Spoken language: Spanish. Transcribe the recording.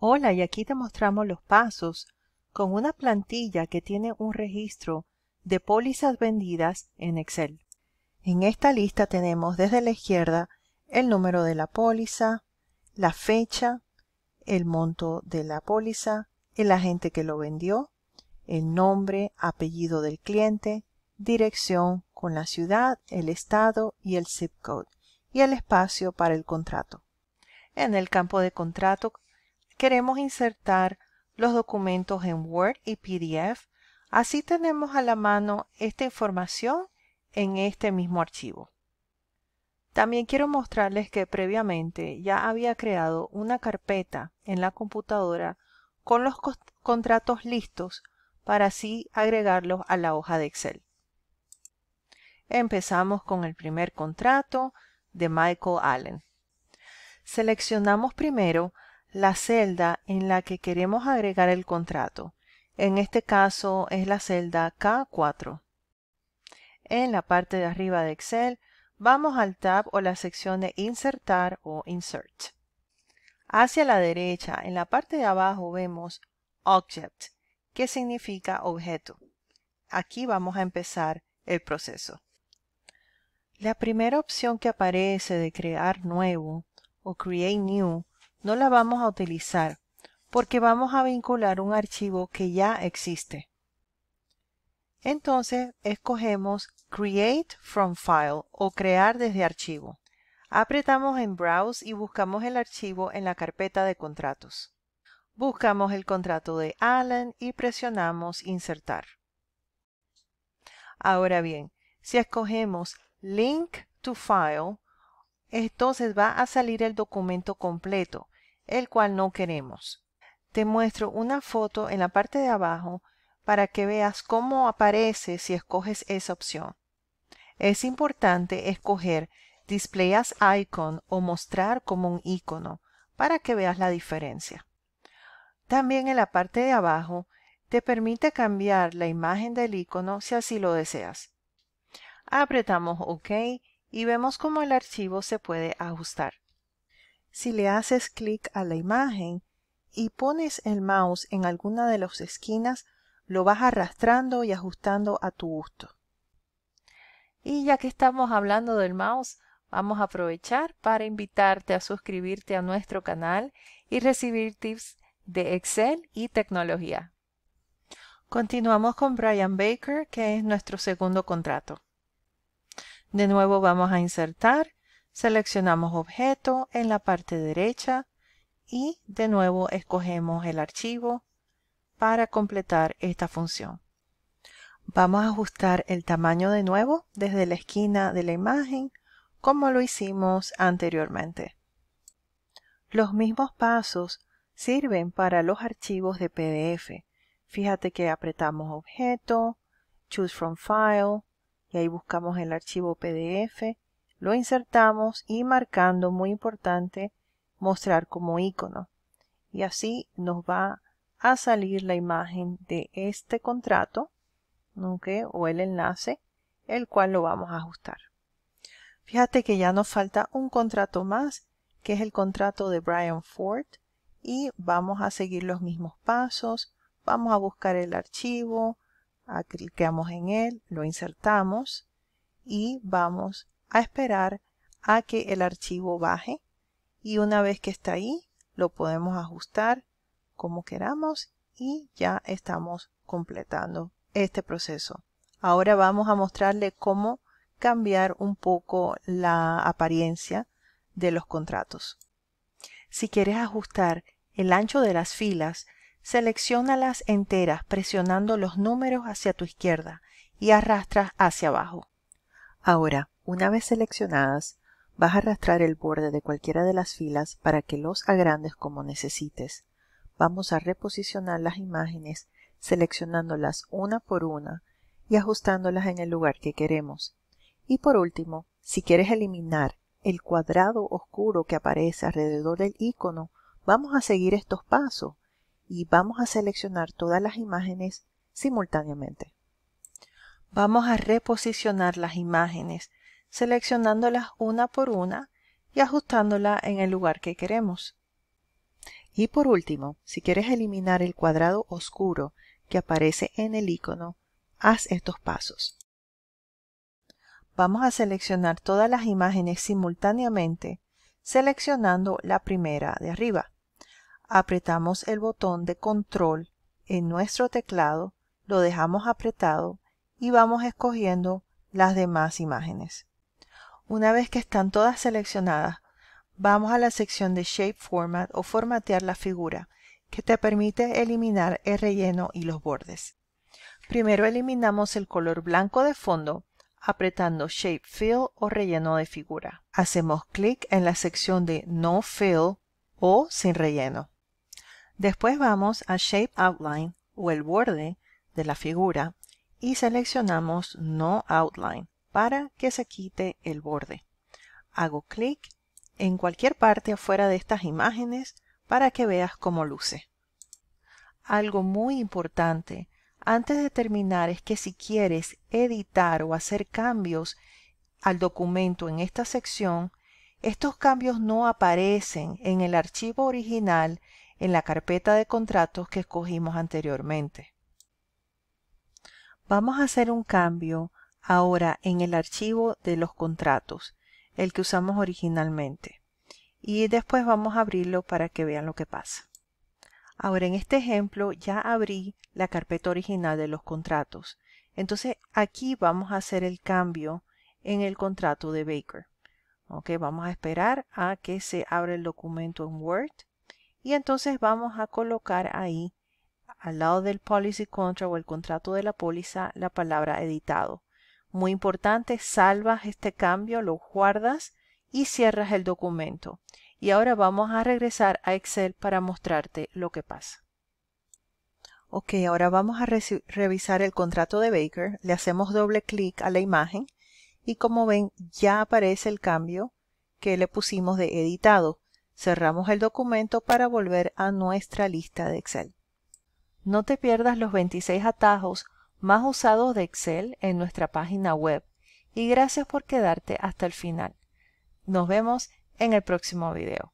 Hola, y aquí te mostramos los pasos con una plantilla que tiene un registro de pólizas vendidas en Excel. En esta lista tenemos desde la izquierda el número de la póliza, la fecha, el monto de la póliza, el agente que lo vendió, el nombre, apellido del cliente, dirección con la ciudad, el estado y el zip code, y el espacio para el contrato. En el campo de contrato queremos insertar los documentos en Word y PDF, así tenemos a la mano esta información en este mismo archivo. También quiero mostrarles que previamente ya había creado una carpeta en la computadora con los contratos listos para así agregarlos a la hoja de Excel. Empezamos con el primer contrato de Michael Allen. Seleccionamos primero la celda en la que queremos agregar el contrato. En este caso es la celda K4. En la parte de arriba de Excel vamos al tab o la sección de Insertar o Insert. Hacia la derecha, en la parte de abajo vemos Object, que significa objeto. Aquí vamos a empezar el proceso. La primera opción que aparece de crear nuevo o create new no la vamos a utilizar porque vamos a vincular un archivo que ya existe. Entonces escogemos Create from File o Crear desde archivo. Apretamos en Browse y buscamos el archivo en la carpeta de contratos. Buscamos el contrato de Allen y presionamos Insertar. Ahora bien, si escogemos Link to File, entonces va a salir el documento completo, el cual no queremos. Te muestro una foto en la parte de abajo para que veas cómo aparece si escoges esa opción. Es importante escoger Display as Icon o mostrar como un icono para que veas la diferencia. También en la parte de abajo te permite cambiar la imagen del icono si así lo deseas. Apretamos OK y vemos cómo el archivo se puede ajustar. Si le haces clic a la imagen y pones el mouse en alguna de las esquinas, lo vas arrastrando y ajustando a tu gusto. Y ya que estamos hablando del mouse, vamos a aprovechar para invitarte a suscribirte a nuestro canal y recibir tips de Excel y tecnología. Continuamos con Brian Baker, que es nuestro segundo contrato. De nuevo vamos a insertar, seleccionamos objeto en la parte derecha y de nuevo escogemos el archivo para completar esta función. Vamos a ajustar el tamaño de nuevo desde la esquina de la imagen como lo hicimos anteriormente. Los mismos pasos sirven para los archivos de PDF. Fíjate que apretamos objeto, choose from file, y ahí buscamos el archivo PDF, lo insertamos y marcando, muy importante, mostrar como icono. Y así nos va a salir la imagen de este contrato o el enlace, el cual lo vamos a ajustar. Fíjate que ya nos falta un contrato más, que es el contrato de Brian Ford, y vamos a seguir los mismos pasos. Vamos a buscar el archivo, clicamos en él, lo insertamos y vamos a esperar a que el archivo baje y una vez que está ahí lo podemos ajustar como queramos y ya estamos completando este proceso. Ahora vamos a mostrarle cómo cambiar un poco la apariencia de los contratos. Si quieres ajustar el ancho de las filas las enteras presionando los números hacia tu izquierda y arrastras hacia abajo. Ahora, una vez seleccionadas, vas a arrastrar el borde de cualquiera de las filas para que los agrandes como necesites. Vamos a reposicionar las imágenes seleccionándolas una por una y ajustándolas en el lugar que queremos. Y por último, si quieres eliminar el cuadrado oscuro que aparece alrededor del icono, vamos a seguir estos pasos y vamos a seleccionar todas las imágenes simultáneamente. Vamos a reposicionar las imágenes seleccionándolas una por una y ajustándola en el lugar que queremos. Y por último, si quieres eliminar el cuadrado oscuro que aparece en el icono, haz estos pasos. Vamos a seleccionar todas las imágenes simultáneamente, seleccionando la primera de arriba apretamos el botón de control en nuestro teclado, lo dejamos apretado y vamos escogiendo las demás imágenes. Una vez que están todas seleccionadas, vamos a la sección de Shape Format o formatear la figura, que te permite eliminar el relleno y los bordes. Primero eliminamos el color blanco de fondo apretando Shape Fill o relleno de figura. Hacemos clic en la sección de No Fill o sin relleno. Después vamos a Shape Outline o el borde de la figura y seleccionamos No Outline para que se quite el borde. Hago clic en cualquier parte afuera de estas imágenes para que veas cómo luce. Algo muy importante antes de terminar es que si quieres editar o hacer cambios al documento en esta sección, estos cambios no aparecen en el archivo original en la carpeta de contratos que escogimos anteriormente. Vamos a hacer un cambio ahora en el archivo de los contratos, el que usamos originalmente, y después vamos a abrirlo para que vean lo que pasa. Ahora en este ejemplo ya abrí la carpeta original de los contratos, entonces aquí vamos a hacer el cambio en el contrato de Baker. Ok, vamos a esperar a que se abra el documento en Word y entonces vamos a colocar ahí al lado del policy contract o el contrato de la póliza la palabra editado. Muy importante, salvas este cambio, lo guardas y cierras el documento. Y ahora vamos a regresar a Excel para mostrarte lo que pasa. Ok, ahora vamos a revisar el contrato de Baker. Le hacemos doble clic a la imagen y como ven ya aparece el cambio que le pusimos de editado. Cerramos el documento para volver a nuestra lista de Excel. No te pierdas los 26 atajos más usados de Excel en nuestra página web y gracias por quedarte hasta el final. Nos vemos en el próximo video.